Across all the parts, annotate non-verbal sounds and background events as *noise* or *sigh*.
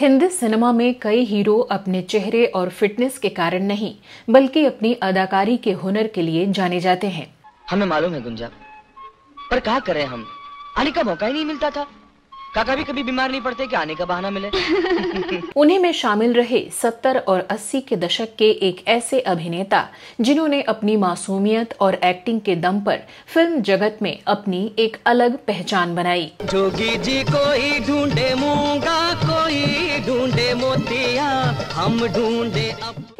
Hindi cinema में कई hero अपने चेहरे और फिटनेस के कारण नहीं बल्कि अपनी अदाकारी के हुनर के लिए जाने जाते हैं हमें मालूम है गुंजा पर क्या करें हम आने का मौका ही नहीं मिलता था काका भी कभी बीमार नहीं पड़ते कि आने का बहाना मिले *laughs* उन्हीं में शामिल रहे सत्तर और अस्सी के दशक के एक ऐसे अभिनेता जिन्होंने अपनी मासूमियत और एक्टिंग के दम पर फिल्म जगत में अपनी एक अलग पहचान बनाई जोगी जी कोई ढूंढे मूंगा कोई हम ढूंढे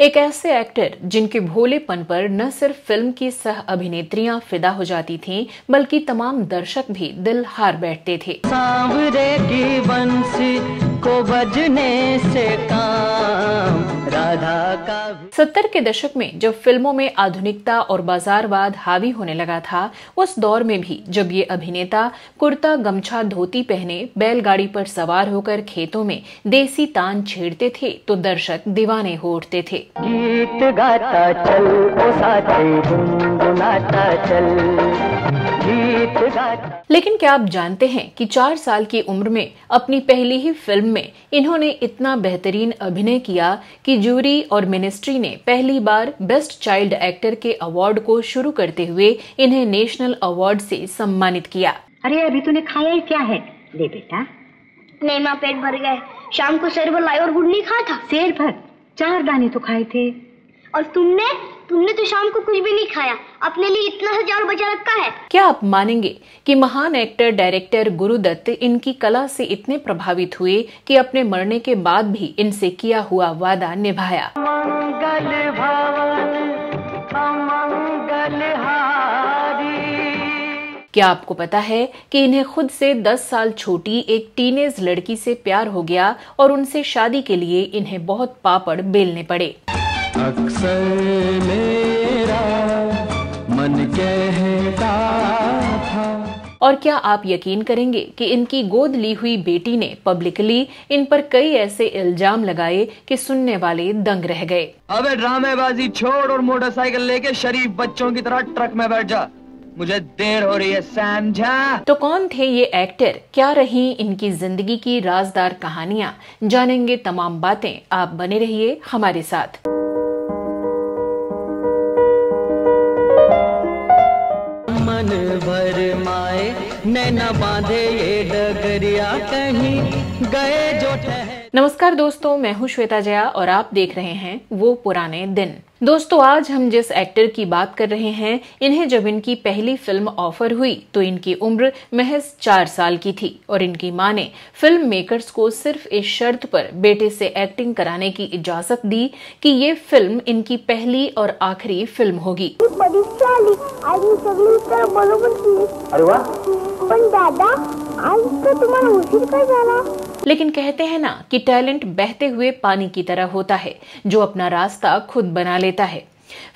एक ऐसे एक्टर जिनके भोलेपन पर न सिर्फ फिल्म की सह अभिनेत्रियां फिदा हो जाती थीं, बल्कि तमाम दर्शक भी दिल हार बैठते थे सांवरे की बंसी को बजने से काम राधा का सत्तर के दशक में जब फिल्मों में आधुनिकता और बाजारवाद हावी होने लगा था उस दौर में भी जब ये अभिनेता कुर्ता गमछा धोती पहने बैलगाड़ी पर सवार होकर खेतों में देसी तान छेड़ते थे तो दर्शक दर्शक दीवाने हो उठते थे गीत गाता चल ओ साथी गुनगुनाता चल लेकिन क्या आप जानते हैं कि चार साल की उम्र में अपनी पहली ही फिल्म में इन्होंने इतना बेहतरीन अभिनय किया कि जूरी और मिनिस्ट्री ने पहली बार बेस्ट चाइल्ड एक्टर के अवार्ड को शुरू करते हुए इन्हें नेशनल अवार्ड से सम्मानित किया अरे अभी तूने खाया क्या है दे बेटा नहीं पेट भर गए शाम को शेर भर लाई और गुड़ नहीं खाया था शेर भर चार दाने तो खाए थे और तुमने तुमने तो शाम को कुछ भी नहीं खाया अपने लिए इतना सा बचा रखा है क्या आप मानेंगे कि महान एक्टर डायरेक्टर गुरुदत्त इनकी कला से इतने प्रभावित हुए कि अपने मरने के बाद भी इनसे किया हुआ वादा निभाया क्या आपको पता है कि इन्हें खुद से 10 साल छोटी एक टीनेज लड़की से प्यार हो गया और उनसे शादी के लिए इन्हें बहुत पापड़ बेलने पड़े अक्सर मेरा मन कहता था और क्या आप यकीन करेंगे कि इनकी गोद ली हुई बेटी ने पब्लिकली इन पर कई ऐसे इल्जाम लगाए कि सुनने वाले दंग रह गए अबे ड्रामेबाजी छोड़ और मोटरसाइकिल लेके शरीफ बच्चों की तरह ट्रक में बैठ जा मुझे देर हो रही है समझा तो कौन थे ये एक्टर क्या रही इनकी जिंदगी की राजदार कहानियाँ जानेंगे तमाम बातें आप बने रहिए हमारे साथ मन भर माए नैना बांधे ये डगरिया कहीं गए जो ठहर नमस्कार दोस्तों मैं हूं श्वेता जया और आप देख रहे हैं वो पुराने दिन दोस्तों आज हम जिस एक्टर की बात कर रहे हैं इन्हें जब इनकी पहली फिल्म ऑफर हुई तो इनकी उम्र महज चार साल की थी और इनकी मां ने फिल्म मेकर्स को सिर्फ इस शर्त पर बेटे से एक्टिंग कराने की इजाजत दी कि ये फिल्म इनकी पहली और आखिरी फिल्म होगी अरे वाह दादा आज तो का लेकिन कहते हैं ना कि टैलेंट बहते हुए पानी की तरह होता है जो अपना रास्ता खुद बना लेता है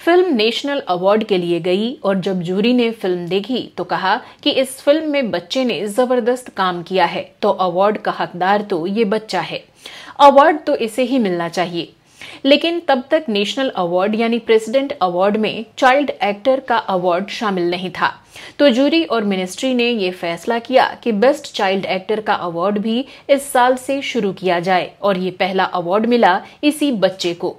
फिल्म नेशनल अवार्ड के लिए गई और जब जूरी ने फिल्म देखी तो कहा कि इस फिल्म में बच्चे ने जबरदस्त काम किया है तो अवार्ड का हकदार तो ये बच्चा है अवार्ड तो इसे ही मिलना चाहिए लेकिन तब तक नेशनल अवार्ड यानी प्रेसिडेंट अवार्ड में चाइल्ड एक्टर का अवार्ड शामिल नहीं था तो जूरी और मिनिस्ट्री ने यह फैसला किया कि बेस्ट चाइल्ड एक्टर का अवार्ड भी इस साल से शुरू किया जाए और ये पहला अवार्ड मिला इसी बच्चे को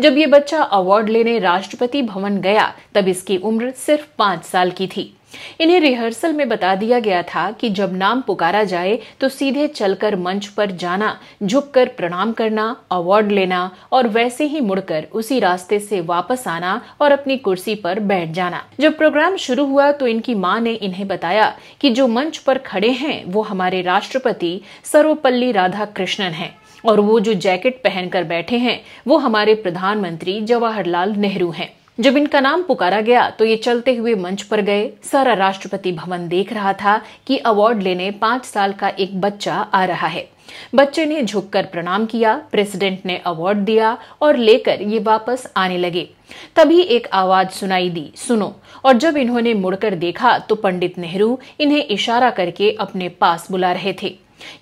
जब ये बच्चा अवार्ड लेने राष्ट्रपति भवन गया तब इसकी उम्र सिर्फ पांच साल की थी इन्हें रिहर्सल में बता दिया गया था कि जब नाम पुकारा जाए तो सीधे चलकर मंच पर जाना झुककर प्रणाम करना अवार्ड लेना और वैसे ही मुड़कर उसी रास्ते से वापस आना और अपनी कुर्सी पर बैठ जाना जब प्रोग्राम शुरू हुआ तो इनकी माँ ने इन्हें बताया कि जो मंच पर खड़े हैं वो हमारे राष्ट्रपति सर्वपल्ली कृष्णन है और वो जो जैकेट पहनकर बैठे हैं वो हमारे प्रधानमंत्री जवाहरलाल नेहरू हैं जब इनका नाम पुकारा गया तो ये चलते हुए मंच पर गए सारा राष्ट्रपति भवन देख रहा था कि अवार्ड लेने पांच साल का एक बच्चा आ रहा है बच्चे ने झुककर प्रणाम किया प्रेसिडेंट ने अवार्ड दिया और लेकर ये वापस आने लगे तभी एक आवाज सुनाई दी सुनो और जब इन्होंने मुड़कर देखा तो पंडित नेहरू इन्हें इशारा करके अपने पास बुला रहे थे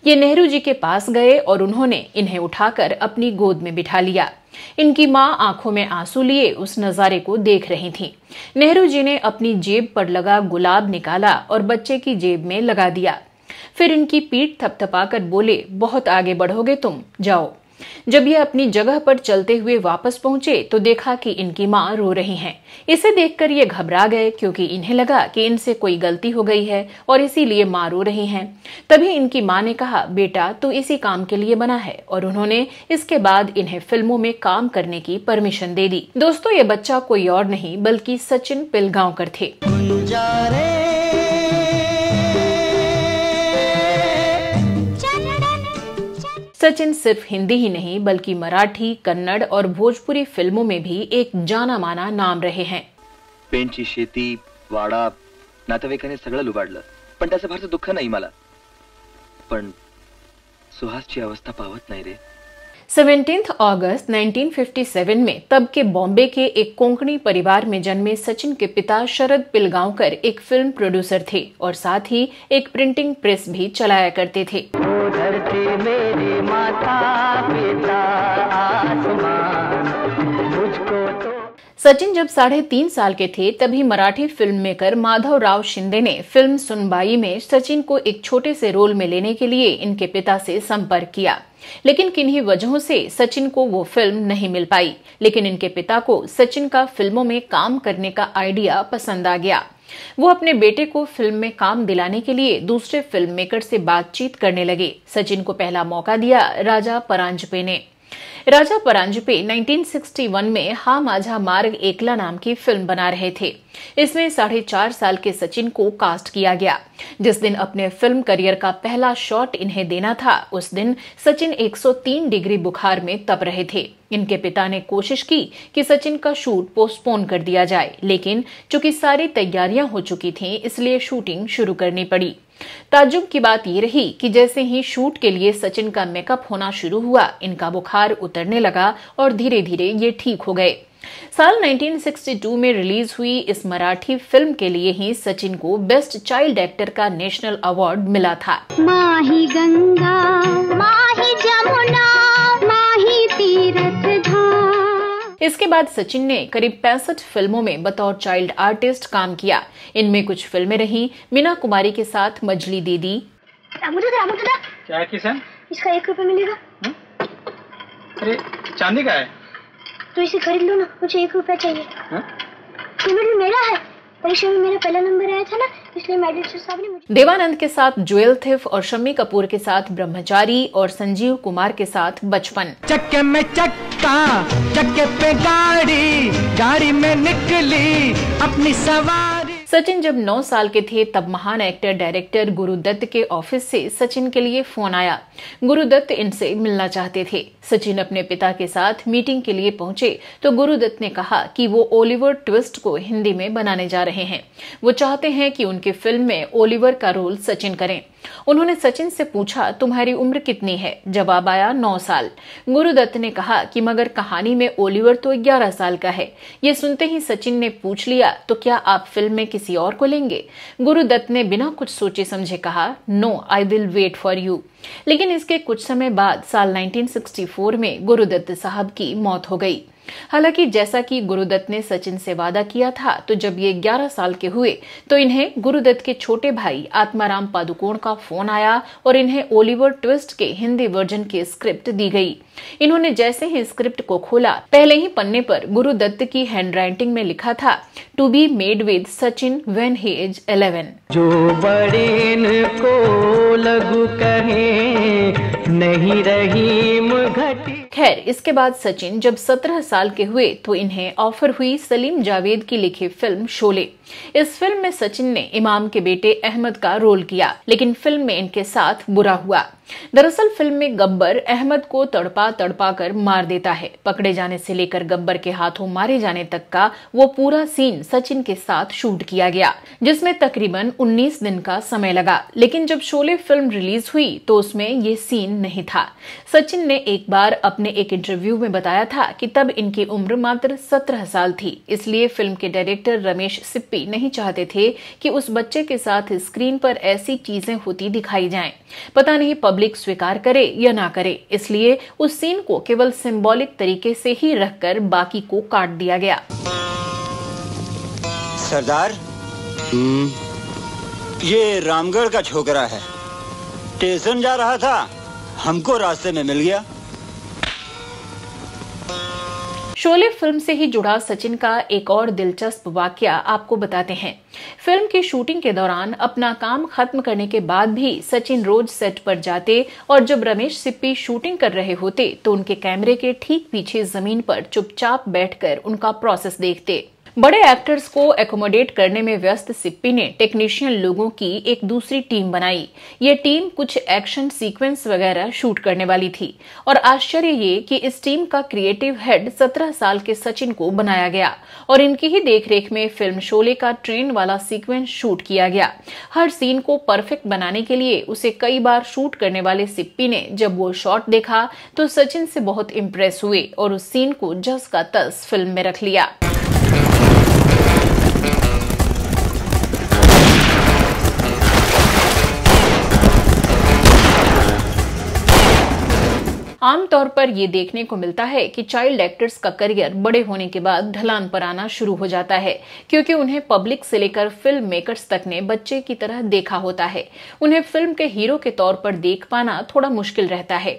ये नेहरू जी के पास गए और उन्होंने इन्हें उठाकर अपनी गोद में बिठा लिया इनकी माँ आंखों में आंसू लिए उस नजारे को देख रही थी नेहरू जी ने अपनी जेब पर लगा गुलाब निकाला और बच्चे की जेब में लगा दिया फिर इनकी पीठ थपथपाकर बोले बहुत आगे बढ़ोगे तुम जाओ जब ये अपनी जगह पर चलते हुए वापस पहुंचे तो देखा कि इनकी माँ रो रही हैं। इसे देखकर ये घबरा गए क्योंकि इन्हें लगा कि इनसे कोई गलती हो गई है और इसीलिए माँ रो रही हैं। तभी इनकी माँ ने कहा बेटा तू इसी काम के लिए बना है और उन्होंने इसके बाद इन्हें फिल्मों में काम करने की परमिशन दे दी दोस्तों ये बच्चा कोई और नहीं बल्कि सचिन पिलगांवकर थे सचिन सिर्फ हिंदी ही नहीं बल्कि मराठी कन्नड़ और भोजपुरी फिल्मों में भी एक जाना माना नाम रहे हैं पेंची शेती वाडा नातेवाईकाने सगळं लुबाडलं पण त्याचं फारसं दुःख नाही मला पण सुहासची अवस्था पावत नाही रे 17 अगस्त 1957 में तब के बॉम्बे के एक कोंकणी परिवार में जन्मे सचिन के पिता शरद पिलगांवकर एक फिल्म प्रोड्यूसर थे और साथ ही एक प्रिंटिंग प्रेस भी चलाया करते थे धरती मेरी माता पिता आसमान मुझको तो सचिन जब साढ़े तीन साल के थे तभी मराठी फिल्म मेकर माधव राव शिंदे ने फिल्म सुनबाई में सचिन को एक छोटे से रोल में लेने के लिए इनके पिता से संपर्क किया लेकिन किन्हीं वजहों से सचिन को वो फिल्म नहीं मिल पाई लेकिन इनके पिता को सचिन का फिल्मों में काम करने का आइडिया पसंद आ गया वो अपने बेटे को फिल्म में काम दिलाने के लिए दूसरे फिल्म मेकर से बातचीत करने लगे सचिन को पहला मौका दिया राजा परांजपे ने राजा परांजपे 1961 में हा माझा मार्ग एकला नाम की फिल्म बना रहे थे इसमें साढ़े चार साल के सचिन को कास्ट किया गया जिस दिन अपने फिल्म करियर का पहला शॉट इन्हें देना था उस दिन सचिन 103 डिग्री बुखार में तप रहे थे इनके पिता ने कोशिश की कि सचिन का शूट पोस्टपोन कर दिया जाए लेकिन चूंकि सारी तैयारियां हो चुकी थीं इसलिए शूटिंग शुरू करनी पड़ी ताजुब की बात यह रही कि जैसे ही शूट के लिए सचिन का मेकअप होना शुरू हुआ इनका बुखार उतरने लगा और धीरे धीरे ये ठीक हो गए साल 1962 में रिलीज हुई इस मराठी फिल्म के लिए ही सचिन को बेस्ट चाइल्ड एक्टर का नेशनल अवार्ड मिला था माही गंगा माही इसके बाद सचिन ने करीब पैंसठ फिल्मों में बतौर चाइल्ड आर्टिस्ट काम किया इनमें कुछ फिल्में रही मीना कुमारी के साथ मजली दे दी क्या किसान इसका एक रुपया मिलेगा हम्म? अरे चांदी का है तो इसे खरीद लो ना मुझे एक रुपया चाहिए हाँ? तो मेरा है परीक्षा में मेरा पहला नंबर आया था ना इसलिए मैडम साहब ने मुझे देवानंद के साथ जुएल थिफ और शम्मी कपूर के साथ ब्रह्मचारी और संजीव कुमार के साथ बचपन चक्के में चक्का चक्के पे गाड़ी गाड़ी में निकली अपनी सवार सचिन जब 9 साल के थे तब महान एक्टर डायरेक्टर गुरुदत्त के ऑफिस से सचिन के लिए फोन आया गुरुदत्त इनसे मिलना चाहते थे सचिन अपने पिता के साथ मीटिंग के लिए पहुंचे तो गुरुदत्त ने कहा कि वो ओलिवर ट्विस्ट को हिंदी में बनाने जा रहे हैं वो चाहते हैं कि उनकी फिल्म में ओलिवर का रोल सचिन करें उन्होंने सचिन से पूछा तुम्हारी उम्र कितनी है जवाब आया नौ साल गुरुदत्त ने कहा कि मगर कहानी में ओलिवर तो ग्यारह साल का है ये सुनते ही सचिन ने पूछ लिया तो क्या आप फिल्म में किसी और को लेंगे गुरुदत्त ने बिना कुछ सोचे समझे कहा no I will wait for you लेकिन इसके कुछ समय बाद साल 1964 में गुरुदत्त साहब की मौत हो गई हालांकि जैसा कि गुरुदत्त ने सचिन से वादा किया था तो जब ये 11 साल के हुए तो इन्हें गुरुदत्त के छोटे भाई आत्माराम पादुकोण का फोन आया और इन्हें ओलिवर ट्विस्ट के हिंदी वर्जन की स्क्रिप्ट दी गई इन्होंने जैसे ही स्क्रिप्ट को खोला पहले ही पन्ने पर गुरुदत्त की हैंडराइटिंग में लिखा था to be made with Sachin when he is eleven जो बड़े को लगू कहे नहीं रही घटी खैर इसके बाद सचिन जब 17 साल के हुए तो इन्हें ऑफर हुई सलीम जावेद की लिखी फिल्म शोले इस फिल्म में सचिन ने इमाम के बेटे अहमद का रोल किया लेकिन फिल्म में इनके साथ बुरा हुआ दरअसल फिल्म में गब्बर अहमद को तड़पा तड़पा कर मार देता है पकड़े जाने से लेकर गब्बर के हाथों मारे जाने तक का वो पूरा सीन सचिन के साथ शूट किया गया जिसमें तकरीबन 19 दिन का समय लगा लेकिन जब शोले फिल्म रिलीज हुई तो उसमें ये सीन नहीं था सचिन ने एक बार अपने एक इंटरव्यू में बताया था कि तब इनकी उम्र मात्र सत्रह साल थी इसलिए फिल्म के डायरेक्टर रमेश सिप्पी नहीं चाहते थे कि उस बच्चे के साथ स्क्रीन पर ऐसी चीजें होती दिखाई जाए पता नहीं पब्लिक स्वीकार करे या ना करे इसलिए उस सीन को केवल सिंबॉलिक तरीके से ही रखकर बाकी को काट दिया गया सरदार हम्म। ये रामगढ़ का छोकरा है स्टेशन जा रहा था हमको रास्ते में मिल गया शोले फिल्म से ही जुड़ा सचिन का एक और दिलचस्प वाक्य आपको बताते हैं फिल्म की शूटिंग के दौरान अपना काम खत्म करने के बाद भी सचिन रोज सेट पर जाते और जब रमेश सिप्पी शूटिंग कर रहे होते तो उनके कैमरे के ठीक पीछे जमीन पर चुपचाप बैठकर उनका प्रोसेस देखते बड़े एक्टर्स को एकोमोडेट करने में व्यस्त सिप्पी ने टेक्नीशियन लोगों की एक दूसरी टीम बनाई ये टीम कुछ एक्शन सीक्वेंस वगैरह शूट करने वाली थी और आश्चर्य ये कि इस टीम का क्रिएटिव हेड 17 साल के सचिन को बनाया गया और इनकी ही देखरेख में फिल्म शोले का ट्रेन वाला सीक्वेंस शूट किया गया हर सीन को परफेक्ट बनाने के लिए उसे कई बार शूट करने वाले सिप्पी ने जब वो शॉट देखा तो सचिन से बहुत इम्प्रेस हुए और उस सीन को जस का तस फिल्म में रख लिया आमतौर पर ये देखने को मिलता है कि चाइल्ड एक्टर्स का करियर बड़े होने के बाद ढलान पर आना शुरू हो जाता है क्योंकि उन्हें पब्लिक से लेकर फिल्म मेकर्स तक ने बच्चे की तरह देखा होता है उन्हें फिल्म के हीरो के तौर पर देख पाना थोड़ा मुश्किल रहता है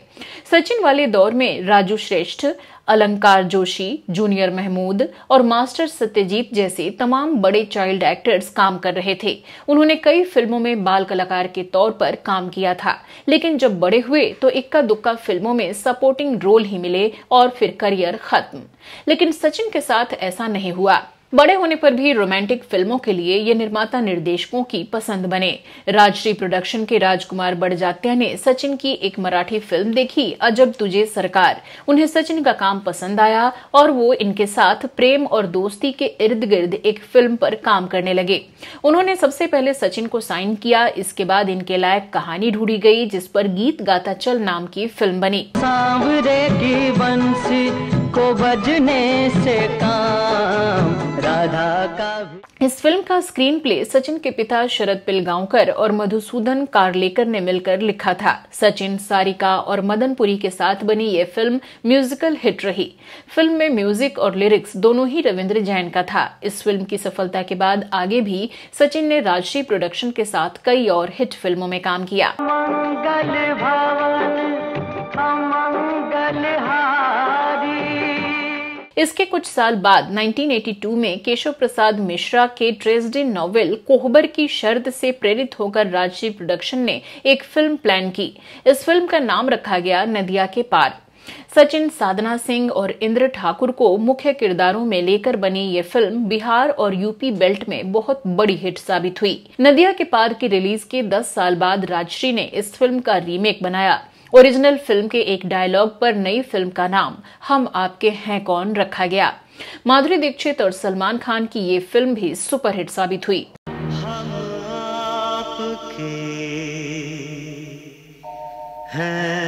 सचिन वाले दौर में राजू श्रेष्ठ अलंकार जोशी जूनियर महमूद और मास्टर सत्यजीत जैसे तमाम बड़े चाइल्ड एक्टर्स काम कर रहे थे उन्होंने कई फिल्मों में बाल कलाकार के तौर पर काम किया था लेकिन जब बड़े हुए तो इक्का दुक्का फिल्मों में सपोर्टिंग रोल ही मिले और फिर करियर खत्म लेकिन सचिन के साथ ऐसा नहीं हुआ बड़े होने पर भी रोमांटिक फिल्मों के लिए ये निर्माता निर्देशकों की पसंद बने राजश्री प्रोडक्शन के राजकुमार बड़जात्या ने सचिन की एक मराठी फिल्म देखी अजब तुझे सरकार उन्हें सचिन का काम पसंद आया और वो इनके साथ प्रेम और दोस्ती के इर्द गिर्द एक फिल्म पर काम करने लगे उन्होंने सबसे पहले सचिन को साइन किया इसके बाद इनके लायक कहानी ढूंढी गई जिस पर गीत गाता चल नाम की फिल्म बनी की बंसी को बजने से काम राधा का इस फिल्म का स्क्रीन प्ले सचिन के पिता शरद पिलगांवकर और मधुसूदन कार्लेकर ने मिलकर लिखा था सचिन सारिका और मदनपुरी के साथ बनी ये फिल्म म्यूजिकल हिट रही फिल्म में म्यूजिक और लिरिक्स दोनों ही रविंद्र जैन का था इस फिल्म की सफलता के बाद आगे भी सचिन ने राजश्री प्रोडक्शन के साथ कई और हिट फिल्मों में काम किया मंगल इसके कुछ साल बाद 1982 में केशव प्रसाद मिश्रा के ट्रेजडी नॉवेल कोहबर की शर्द से प्रेरित होकर राजश्री प्रोडक्शन ने एक फिल्म प्लान की इस फिल्म का नाम रखा गया नदिया के पार सचिन साधना सिंह और इंद्र ठाकुर को मुख्य किरदारों में लेकर बनी ये फिल्म बिहार और यूपी बेल्ट में बहुत बड़ी हिट साबित हुई नदिया के पार की रिलीज के 10 साल बाद राजश्री ने इस फिल्म का रीमेक बनाया ओरिजिनल फिल्म के एक डायलॉग पर नई फिल्म का नाम हम आपके हैं कौन रखा गया माधुरी दीक्षित और सलमान खान की ये फिल्म भी सुपरहिट साबित हुई हम आपके हैं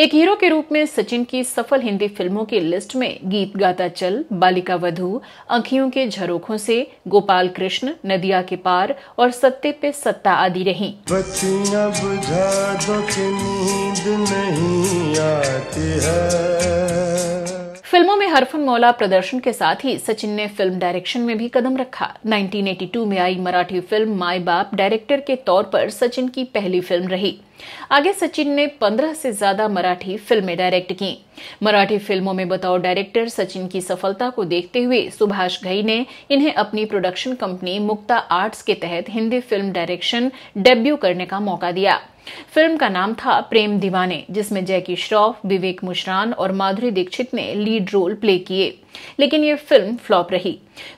एक हीरो के रूप में सचिन की सफल हिंदी फिल्मों की लिस्ट में गीत गाता चल बालिका वधु आंखियों के झरोखों से गोपाल कृष्ण नदिया के पार और सत्ते पे सत्ता आदि रही फिल्मों में हरफन मौला प्रदर्शन के साथ ही सचिन ने फिल्म डायरेक्शन में भी कदम रखा 1982 में आई मराठी फिल्म माई बाप डायरेक्टर के तौर पर सचिन की पहली फिल्म रही आगे सचिन ने 15 से ज्यादा मराठी फिल्में डायरेक्ट की मराठी फिल्मों में बताओ डायरेक्टर सचिन की सफलता को देखते हुए सुभाष घई ने इन्हें अपनी प्रोडक्शन कंपनी मुक्ता आर्ट्स के तहत हिंदी फिल्म डायरेक्शन डेब्यू करने का मौका दिया फिल्म का नाम था प्रेम दीवाने जिसमें जैकी श्रॉफ विवेक मुशरान और माधुरी दीक्षित ने लीड रोल प्ले किए लेकिन ये फिल्म फ्लॉप रही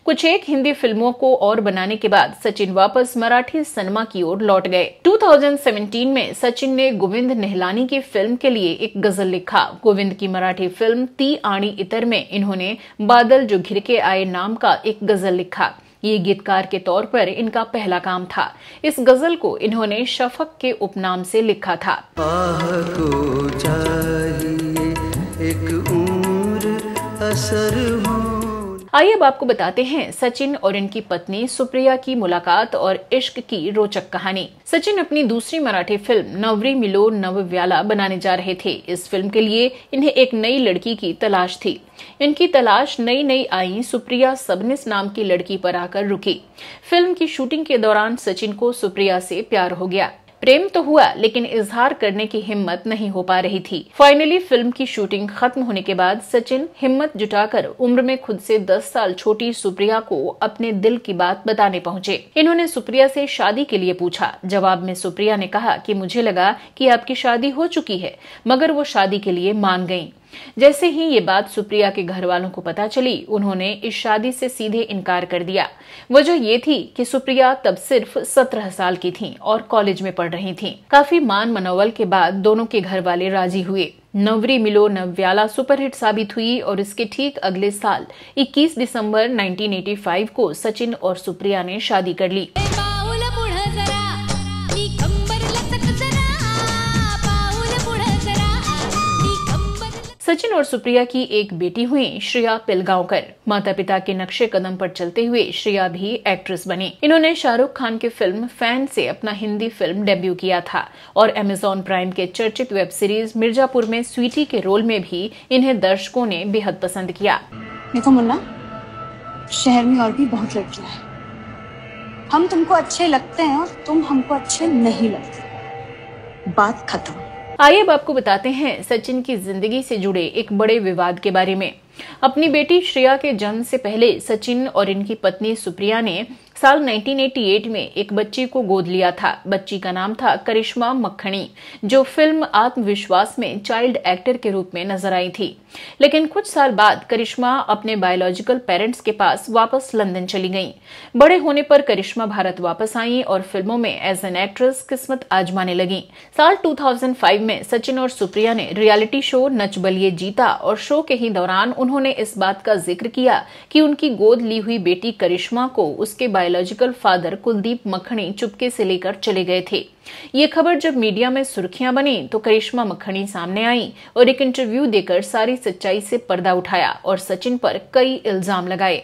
कुछ एक हिंदी फिल्मों को और बनाने के बाद सचिन वापस मराठी सिनेमा की ओर लौट गए 2017 में सचिन ने गोविंद नेहलानी की फिल्म के लिए एक गजल लिखा गोविंद की मराठी फिल्म ती आणी इतर में इन्होंने बादल जो घिर के आए नाम का एक गजल लिखा ये गीतकार के तौर पर इनका पहला काम था इस गजल को इन्होंने शफक के उपनाम से लिखा था एक उम्र असर हो आइए अब आपको बताते हैं सचिन और इनकी पत्नी सुप्रिया की मुलाकात और इश्क की रोचक कहानी सचिन अपनी दूसरी मराठी फिल्म नवरी मिलो नवव्याला बनाने जा रहे थे इस फिल्म के लिए इन्हें एक नई लड़की की तलाश थी इनकी तलाश नई नई आई सुप्रिया सबनिस नाम की लड़की पर आकर रुकी फिल्म की शूटिंग के दौरान सचिन को सुप्रिया से प्यार हो गया प्रेम तो हुआ लेकिन इजहार करने की हिम्मत नहीं हो पा रही थी फाइनली फिल्म की शूटिंग खत्म होने के बाद सचिन हिम्मत जुटाकर उम्र में खुद से 10 साल छोटी सुप्रिया को अपने दिल की बात बताने पहुंचे इन्होंने सुप्रिया से शादी के लिए पूछा जवाब में सुप्रिया ने कहा कि मुझे लगा कि आपकी शादी हो चुकी है मगर वो शादी के लिए मान गयी जैसे ही ये बात सुप्रिया के घर वालों को पता चली उन्होंने इस शादी से सीधे इनकार कर दिया वजह ये थी कि सुप्रिया तब सिर्फ सत्रह साल की थी और कॉलेज में पढ़ रही थी काफी मान मनोवल के बाद दोनों के घर वाले राजी हुए नवरी मिलो नव्याला सुपरहिट साबित हुई और इसके ठीक अगले साल 21 दिसंबर 1985 को सचिन और सुप्रिया ने शादी कर ली सचिन और सुप्रिया की एक बेटी हुई श्रेया पिलगांवकर माता पिता के नक्शे कदम पर चलते हुए श्रेया भी एक्ट्रेस बनी इन्होंने शाहरुख खान की फिल्म फैन से अपना हिंदी फिल्म डेब्यू किया था और अमेजोन प्राइम के चर्चित वेब सीरीज मिर्जापुर में स्वीटी के रोल में भी इन्हें दर्शकों ने बेहद पसंद किया देखो मुन्ना शहर में और भी बहुत लड़कियां हैं हम तुमको अच्छे लगते हैं और तुम हमको अच्छे नहीं लगते बात खत्म आइए अब आपको बताते हैं सचिन की जिंदगी से जुड़े एक बड़े विवाद के बारे में अपनी बेटी श्रेया के जन्म से पहले सचिन और इनकी पत्नी सुप्रिया ने साल 1988 में एक बच्ची को गोद लिया था बच्ची का नाम था करिश्मा मक्खणी जो फिल्म आत्मविश्वास में चाइल्ड एक्टर के रूप में नजर आई थी लेकिन कुछ साल बाद करिश्मा अपने बायोलॉजिकल पेरेंट्स के पास वापस लंदन चली गई बड़े होने पर करिश्मा भारत वापस आई और फिल्मों में एज एन एक्ट्रेस किस्मत आजमाने लगी साल 2005 में सचिन और सुप्रिया ने रियलिटी शो नच बलिए जीता और शो के ही दौरान उन्होंने इस बात का जिक्र किया कि उनकी गोद ली हुई बेटी करिश्मा को उसके bio biological father Kuldeep Makhni चुपके से लेकर चले गए थे ये खबर जब मीडिया में सुर्खियां बनी तो करिश्मा मखणी सामने आई और एक इंटरव्यू देकर सारी सच्चाई से पर्दा उठाया और सचिन पर कई इल्जाम लगाए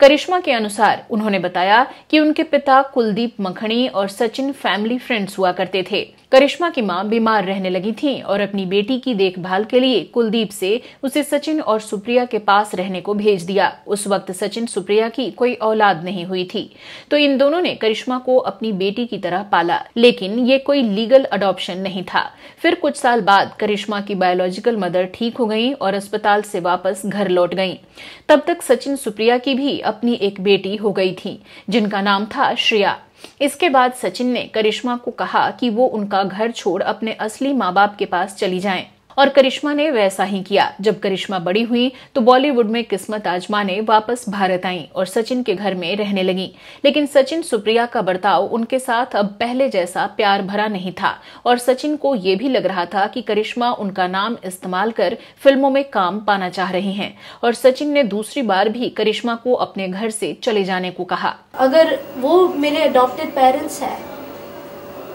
करिश्मा के अनुसार उन्होंने बताया कि उनके पिता कुलदीप मखणी और सचिन फैमिली फ्रेंड्स हुआ करते थे करिश्मा की मां बीमार रहने लगी थी और अपनी बेटी की देखभाल के लिए कुलदीप से उसे सचिन और सुप्रिया के पास रहने को भेज दिया उस वक्त सचिन सुप्रिया की कोई औलाद नहीं हुई थी तो इन दोनों ने करिश्मा को अपनी बेटी की तरह पाला लेकिन ये कोई लीगल अडॉप्शन नहीं था फिर कुछ साल बाद करिश्मा की बायोलॉजिकल मदर ठीक हो गई और अस्पताल से वापस घर लौट गई तब तक सचिन सुप्रिया की भी अपनी एक बेटी हो गई थी जिनका नाम था श्रेया इसके बाद सचिन ने करिश्मा को कहा कि वो उनका घर छोड़ अपने असली माँ बाप के पास चली जाएं। और करिश्मा ने वैसा ही किया जब करिश्मा बड़ी हुई तो बॉलीवुड में किस्मत आजमाने वापस भारत आई और सचिन के घर में रहने लगी लेकिन सचिन सुप्रिया का बर्ताव उनके साथ अब पहले जैसा प्यार भरा नहीं था और सचिन को यह भी लग रहा था कि करिश्मा उनका नाम इस्तेमाल कर फिल्मों में काम पाना चाह रही हैं और सचिन ने दूसरी बार भी करिश्मा को अपने घर से चले जाने को कहा अगर वो मेरे अडॉप्टेड पेरेंट्स है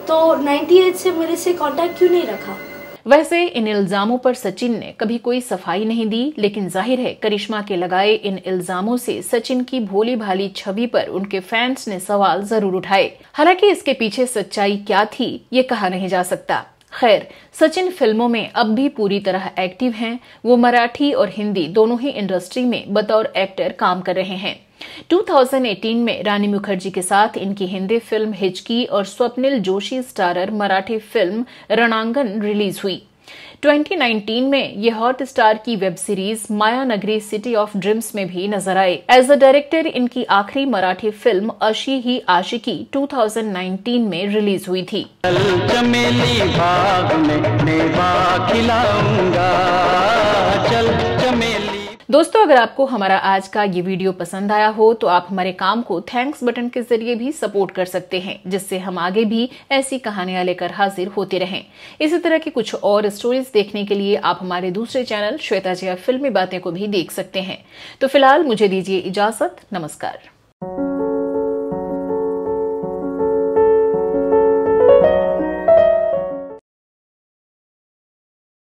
तो 98 से मेरे से कांटेक्ट क्यों नहीं रखा वैसे इन इल्जामों पर सचिन ने कभी कोई सफाई नहीं दी लेकिन जाहिर है करिश्मा के लगाए इन इल्जामों से सचिन की भोली भाली छवि पर उनके फैंस ने सवाल जरूर उठाए हालांकि इसके पीछे सच्चाई क्या थी ये कहा नहीं जा सकता खैर सचिन फिल्मों में अब भी पूरी तरह एक्टिव हैं वो मराठी और हिंदी दोनों ही इंडस्ट्री में बतौर एक्टर काम कर रहे हैं 2018 में रानी मुखर्जी के साथ इनकी हिंदी फिल्म हिचकी और Swapnil Joshi starrer Marathi film Ranangan release हुई 2019 में ये हॉट स्टार की web series Maya Nagri city of dreams में भी नजर आए एज अ डायरेक्टर इनकी आखिरी मराठी फिल्म अशी ही आशिकी 2019 में रिलीज हुई थी चमेली में खिलाऊंगा दोस्तों अगर आपको हमारा आज का ये वीडियो पसंद आया हो तो आप हमारे काम को थैंक्स बटन के जरिए भी सपोर्ट कर सकते हैं जिससे हम आगे भी ऐसी कहानियां लेकर हाजिर होते रहें इसी तरह की कुछ और स्टोरीज देखने के लिए आप हमारे दूसरे चैनल श्वेता जया फिल्मी बातें को भी देख सकते हैं तो फिलहाल मुझे दीजिए इजाजत नमस्कार